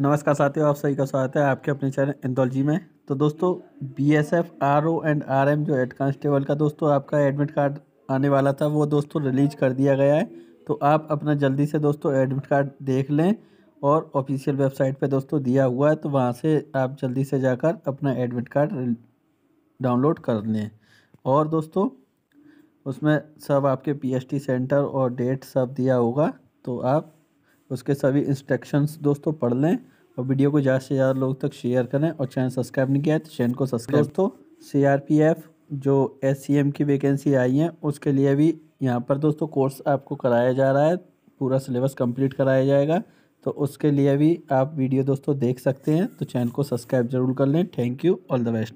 नमस्कार साथियों आप सभी का स्वागत है आपके अपने चैनल इंदौलजी में तो दोस्तों B S F R O and R M जो हेड कांस्टेबल का दोस्तों आपका एडमिट कार्ड आने वाला था वो दोस्तों रिलीज कर दिया गया है तो आप अपना जल्दी से दोस्तों एडमिट कार्ड देख लें और ऑफिशियल वेबसाइट पे दोस्तों दिया हुआ है तो वहाँ से आप जल्दी से जाकर अपना एडमिट कार्ड डाउनलोड कर लें और दोस्तों उसमें सब आपके पी सेंटर और डेट सब दिया होगा तो आप उसके सभी इंस्ट्रक्शंस दोस्तों पढ़ लें और वीडियो को ज़्यादा से ज़्यादा लोग तक शेयर करें और चैनल सब्सक्राइब नहीं किया है तो चैनल को सब्सक्राइब दोस्तों सीआरपीएफ जो एस की वैकेंसी आई है उसके लिए भी यहाँ पर दोस्तों कोर्स आपको कराया जा रहा है पूरा सिलेबस कम्प्लीट कराया जाएगा तो उसके लिए भी आप वीडियो दोस्तों देख सकते हैं तो चैनल को सब्सक्राइब जरूर कर लें thank you all the best